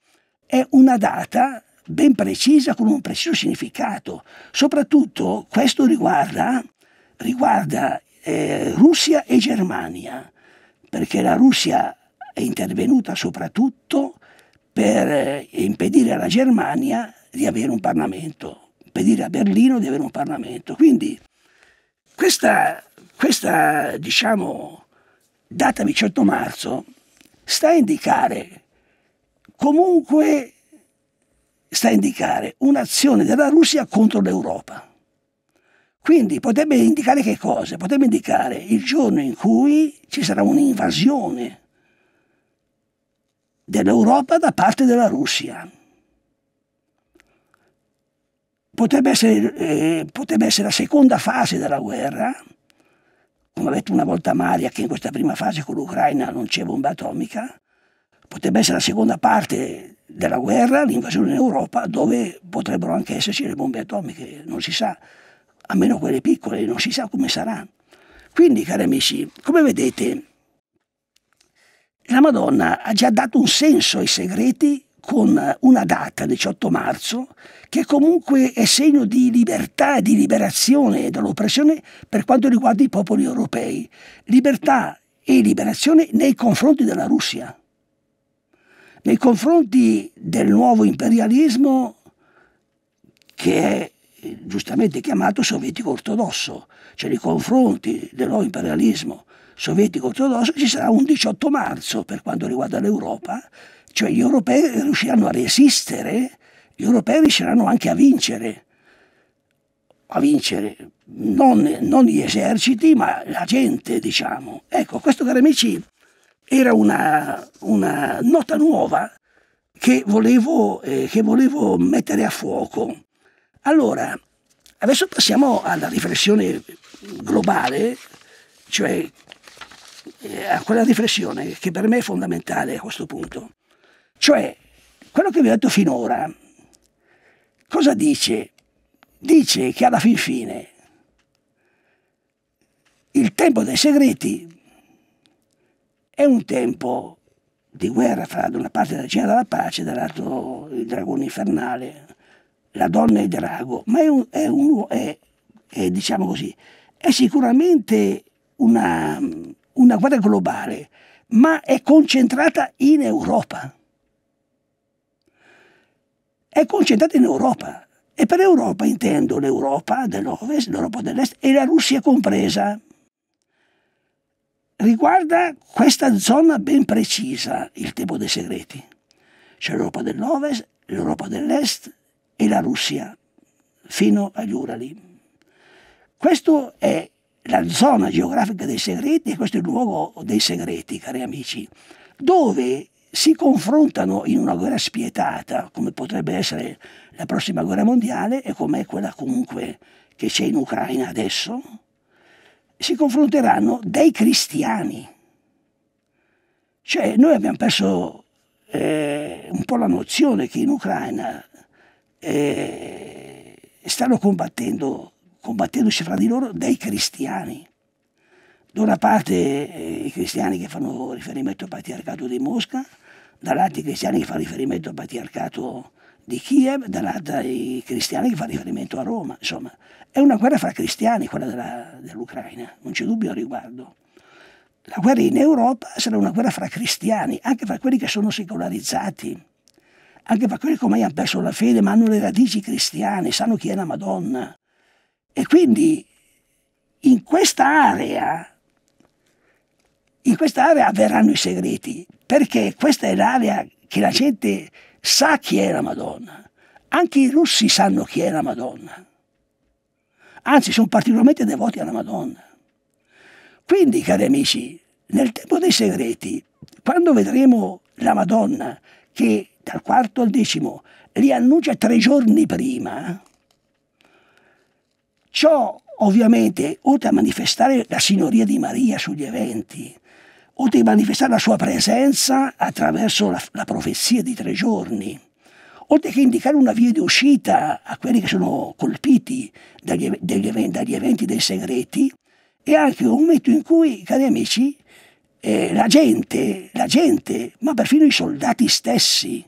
è una data ben precisa con un preciso significato. Soprattutto questo riguarda, riguarda eh, Russia e Germania, perché la Russia è intervenuta soprattutto per eh, impedire alla Germania di avere un Parlamento, impedire a Berlino di avere un Parlamento. Quindi questa, questa diciamo, data 18 certo marzo sta a indicare comunque sta a indicare un'azione della Russia contro l'Europa. Quindi potrebbe indicare che cosa? Potrebbe indicare il giorno in cui ci sarà un'invasione dell'Europa da parte della Russia. Potrebbe essere, eh, potrebbe essere, la seconda fase della guerra, come ha detto una volta Maria, che in questa prima fase con l'Ucraina non c'è bomba atomica, potrebbe essere la seconda parte della guerra, l'invasione in Europa, dove potrebbero anche esserci le bombe atomiche, non si sa, almeno quelle piccole, non si sa come sarà. Quindi, cari amici, come vedete, la Madonna ha già dato un senso ai segreti con una data, 18 marzo, che comunque è segno di libertà e di liberazione dall'oppressione per quanto riguarda i popoli europei. Libertà e liberazione nei confronti della Russia nei confronti del nuovo imperialismo che è giustamente chiamato sovietico ortodosso, cioè nei confronti del nuovo imperialismo sovietico ortodosso ci sarà un 18 marzo per quanto riguarda l'Europa, cioè gli europei riusciranno a resistere, gli europei riusciranno anche a vincere, a vincere non, non gli eserciti ma la gente diciamo. Ecco, questo cari amici era una, una nota nuova che volevo, eh, che volevo mettere a fuoco. Allora, adesso passiamo alla riflessione globale, cioè eh, a quella riflessione che per me è fondamentale a questo punto. Cioè, quello che vi ho detto finora, cosa dice? Dice che alla fin fine il tempo dei segreti è un tempo di guerra fra da una parte la c'era la pace, e dall'altro il dragone infernale, la donna e il drago, ma è, un, è, un, è, è diciamo così, è sicuramente una, una guerra globale, ma è concentrata in Europa. È concentrata in Europa. E per Europa intendo l'Europa dell'Ovest, l'Europa dell'Est e la Russia compresa riguarda questa zona ben precisa, il tempo dei segreti. C'è l'Europa dell'Ovest, l'Europa dell'Est e la Russia, fino agli Urali. Questa è la zona geografica dei segreti e questo è il luogo dei segreti, cari amici, dove si confrontano in una guerra spietata, come potrebbe essere la prossima guerra mondiale e come è quella comunque che c'è in Ucraina adesso, si confronteranno dei cristiani. Cioè noi abbiamo perso eh, un po' la nozione che in Ucraina eh, stanno combattendo, combattendosi fra di loro dei cristiani. Da una parte eh, i cristiani che fanno riferimento al patriarcato di Mosca, dall'altra i cristiani che fanno riferimento al patriarcato di di Kiev dalla, dai cristiani che fa riferimento a Roma. Insomma, è una guerra fra cristiani quella della, dell'Ucraina, non c'è dubbio al riguardo. La guerra in Europa sarà una guerra fra cristiani, anche fra quelli che sono secolarizzati, anche fra quelli che ormai hanno perso la fede ma hanno le radici cristiane, sanno chi è la Madonna. E quindi in questa area, in questa area avverranno i segreti, perché questa è l'area che la gente sa chi è la Madonna, anche i russi sanno chi è la Madonna, anzi sono particolarmente devoti alla Madonna. Quindi, cari amici, nel tempo dei segreti, quando vedremo la Madonna che dal quarto al decimo li annuncia tre giorni prima, ciò ovviamente, oltre a manifestare la signoria di Maria sugli eventi, o di manifestare la sua presenza attraverso la, la profezia di tre giorni, oltre che indicare una via di uscita a quelli che sono colpiti dagli, degli, dagli eventi dei segreti, è anche un momento in cui, cari amici, eh, la gente, la gente, ma perfino i soldati stessi,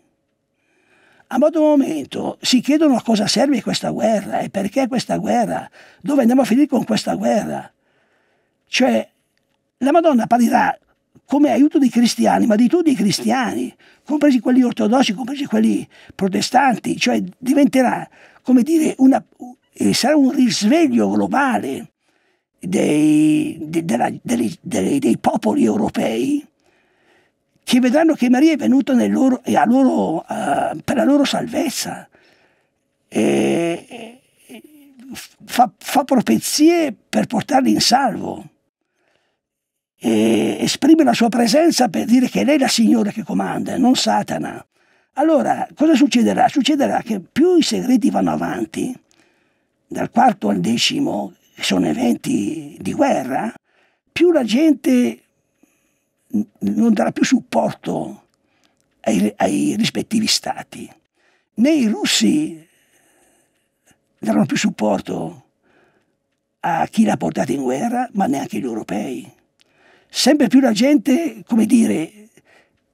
a modo momento si chiedono a cosa serve questa guerra e perché questa guerra, dove andiamo a finire con questa guerra. Cioè, la Madonna apparirà come aiuto dei cristiani, ma di tutti i cristiani, compresi quelli ortodossi, compresi quelli protestanti, cioè diventerà, come dire, una, eh, sarà un risveglio globale dei, de, della, dei, dei, dei popoli europei che vedranno che Maria è venuta loro, loro, uh, per la loro salvezza. E, e, fa, fa profezie per portarli in salvo e esprime la sua presenza per dire che lei è la Signora che comanda, non Satana. Allora, cosa succederà? Succederà che più i segreti vanno avanti, dal quarto al decimo, sono eventi di guerra, più la gente non darà più supporto ai, ai rispettivi stati. Né i russi daranno più supporto a chi l'ha portata in guerra, ma neanche gli europei sempre più la gente, come dire,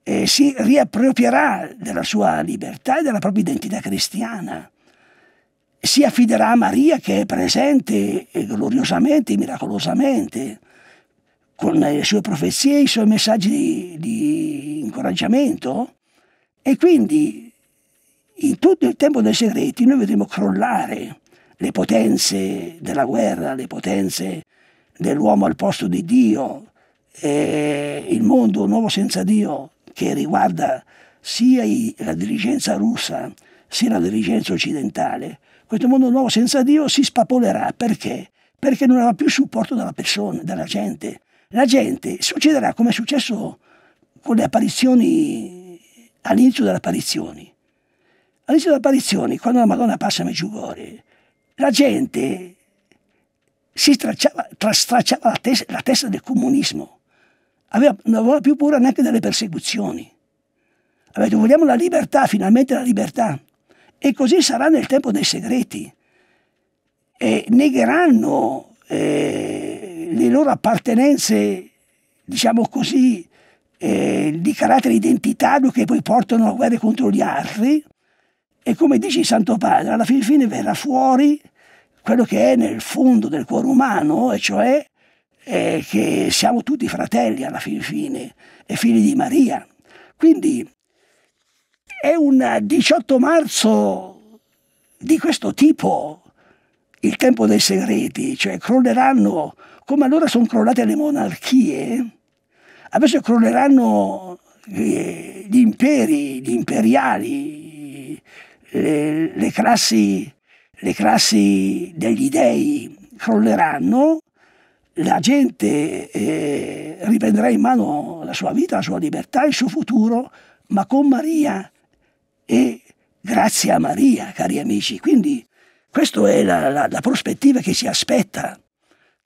eh, si riapproprierà della sua libertà e della propria identità cristiana. Si affiderà a Maria che è presente eh, gloriosamente miracolosamente, con le sue profezie, i suoi messaggi di, di incoraggiamento. E quindi in tutto il tempo dei segreti noi vedremo crollare le potenze della guerra, le potenze dell'uomo al posto di Dio, eh, il mondo nuovo senza Dio che riguarda sia la dirigenza russa sia la dirigenza occidentale, questo mondo nuovo senza Dio si spapolerà. Perché? Perché non avrà più supporto dalla persona, dalla gente. La gente succederà come è successo con le apparizioni, all'inizio delle apparizioni. All'inizio delle apparizioni, quando la Madonna passa a Meggiugore, la gente si stracciava, stracciava la, tes la testa del comunismo aveva, non aveva più paura neanche delle persecuzioni. Aveva detto vogliamo la libertà, finalmente la libertà. E così sarà nel tempo dei segreti. E negheranno eh, le loro appartenenze, diciamo così, eh, di carattere identitario che poi portano a guerre contro gli altri. E come dice il Santo Padre, alla fine, fine verrà fuori quello che è nel fondo del cuore umano, e cioè eh, che siamo tutti fratelli alla fin fine e figli di Maria. Quindi è un 18 marzo di questo tipo, il tempo dei segreti, cioè crolleranno come allora sono crollate le monarchie, adesso crolleranno eh, gli imperi, gli imperiali, le, le, classi, le classi degli dei crolleranno la gente eh, riprenderà in mano la sua vita, la sua libertà, il suo futuro, ma con Maria e grazie a Maria, cari amici. Quindi questa è la, la, la prospettiva che si aspetta,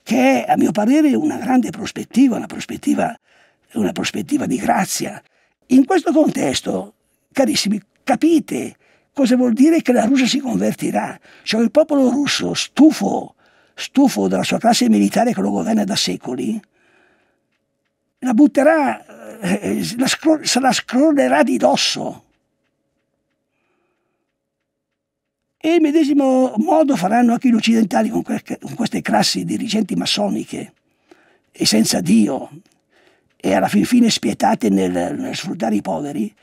che è a mio parere una grande prospettiva, una prospettiva, una prospettiva di grazia. In questo contesto, carissimi, capite cosa vuol dire che la Russia si convertirà. Cioè il popolo russo, stufo stufo della sua classe militare che lo governa da secoli, la butterà, eh, la scro- se la scrollerà di dosso. E in medesimo modo faranno anche gli occidentali con, que- con queste classi dirigenti massoniche e senza Dio e alla fin fine spietate nel, nel sfruttare i poveri,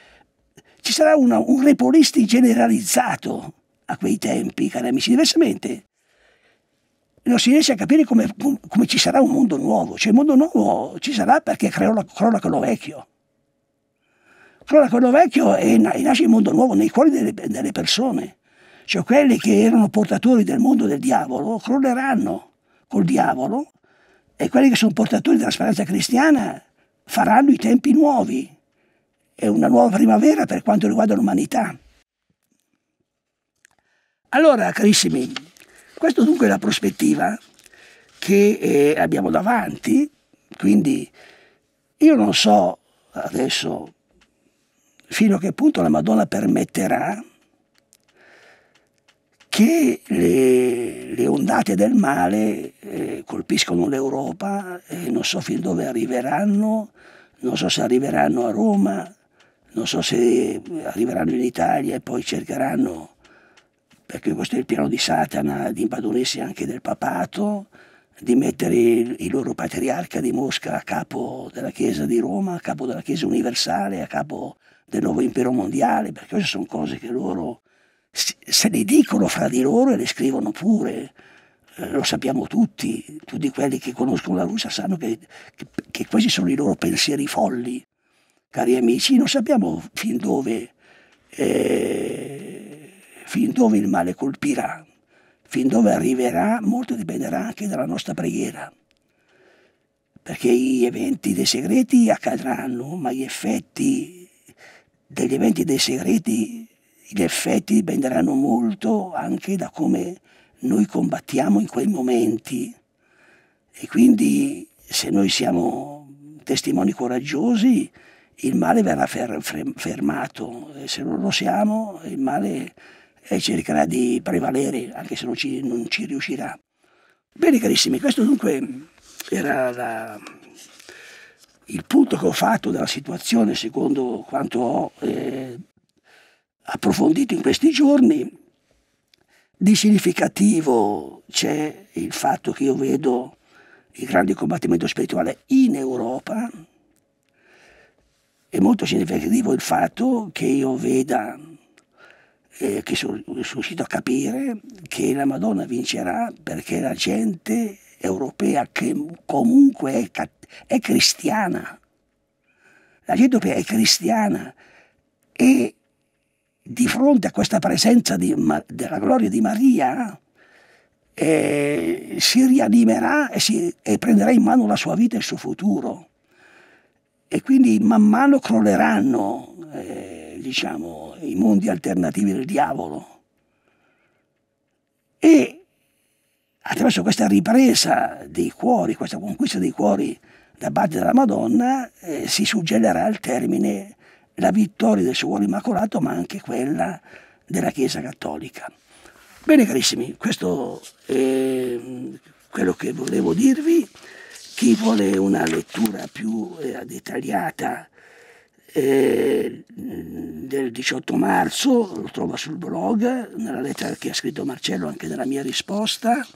ci sarà una, un repolisti generalizzato a quei tempi, cari amici, diversamente non si riesce a capire come, come, ci sarà un mondo nuovo. Cioè il mondo nuovo ci sarà perché crolla, crolla quello vecchio. Crolla quello vecchio e, nasce il mondo nuovo nei cuori delle, delle persone. Cioè quelli che erano portatori del mondo del diavolo crolleranno col diavolo e quelli che sono portatori della speranza cristiana faranno i tempi nuovi. È una nuova primavera per quanto riguarda l'umanità. Allora, carissimi, questa dunque è la prospettiva che eh, abbiamo davanti, quindi io non so adesso fino a che punto la Madonna permetterà che le, le ondate del male eh, colpiscono l'Europa e eh, non so fin dove arriveranno, non so se arriveranno a Roma, non so se arriveranno in Italia e poi cercheranno perché questo è il piano di Satana, di impadronirsi anche del papato, di mettere il, il loro patriarca di Mosca a capo della Chiesa di Roma, a capo della Chiesa universale, a capo del nuovo impero mondiale, perché queste sono cose che loro se ne dicono fra di loro e le scrivono pure. Eh, lo sappiamo tutti, tutti quelli che conoscono la Russia sanno che, che, che questi sono i loro pensieri folli. Cari amici, non sappiamo fin dove eh, fin dove il male colpirà, fin dove arriverà, molto dipenderà anche dalla nostra preghiera. Perché gli eventi dei segreti accadranno, ma gli effetti degli eventi dei segreti, gli effetti dipenderanno molto anche da come noi combattiamo in quei momenti. E quindi se noi siamo testimoni coraggiosi, il male verrà fermato e se non lo siamo, il male e cercherà di prevalere anche se non ci, non ci riuscirà. Bene carissimi, questo dunque era la, il punto che ho fatto della situazione secondo quanto ho eh, approfondito in questi giorni. Di significativo c'è il fatto che io vedo il grande combattimento spirituale in Europa, e molto significativo il fatto che io veda eh, che sono, riuscito a capire che la Madonna vincerà perché la gente europea che comunque è, è cristiana, la gente europea è cristiana e di fronte a questa presenza di, della gloria di Maria eh, si rianimerà e, si, e prenderà in mano la sua vita e il suo futuro. E quindi man mano crolleranno. Eh, diciamo, i mondi alternativi del diavolo. E attraverso questa ripresa dei cuori, questa conquista dei cuori da parte della Madonna, eh, si suggellerà al termine la vittoria del suo cuore immacolato, ma anche quella della Chiesa cattolica. Bene carissimi, questo è mm, quello che volevo dirvi. Chi vuole una lettura più eh, dettagliata eh, del 18 marzo, lo trova sul blog, nella lettera che ha scritto Marcello anche nella mia risposta,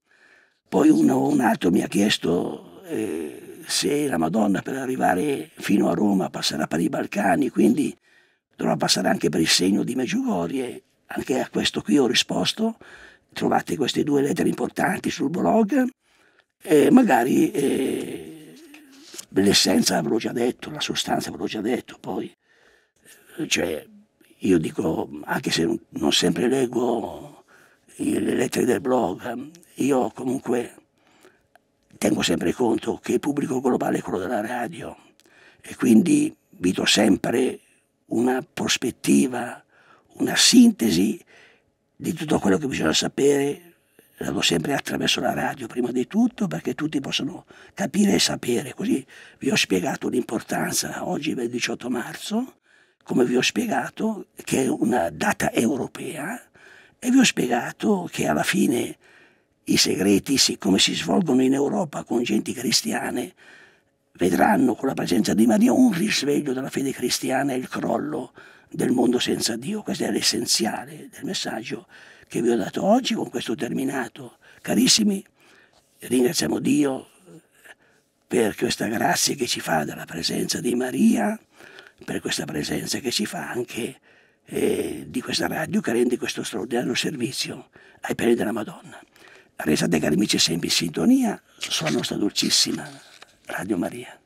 poi uno un altro mi ha chiesto eh, se la Madonna per arrivare fino a Roma passerà per i Balcani, quindi dovrà passare anche per il segno di Meggiugorie, anche a questo qui ho risposto, trovate queste due lettere importanti sul blog, e magari... Eh, l'essenza ve l'ho già detto, la sostanza ve l'ho già detto, poi eh, cioè, io dico, anche se non sempre leggo le lettere del blog, io comunque tengo sempre conto che il pubblico globale è quello della radio e quindi vi do sempre una prospettiva, una sintesi di tutto quello che bisogna sapere lo sempre attraverso la radio, prima di tutto, perché tutti possono capire e sapere. Così vi ho spiegato l'importanza, oggi è il 18 marzo, come vi ho spiegato, che è una data europea, e vi ho spiegato che alla fine i segreti, siccome si svolgono in Europa con genti cristiane, vedranno con la presenza di Maria un risveglio della fede cristiana e il crollo del mondo senza Dio. Questo è l'essenziale del messaggio che vi ho dato oggi con questo terminato. Carissimi, ringraziamo Dio per questa grazia che ci fa dalla presenza di Maria, per questa presenza che ci fa anche eh, di questa radio che rende questo straordinario servizio ai piedi della Madonna. Resate cari amici sempre in sintonia sulla nostra dolcissima Radio Maria.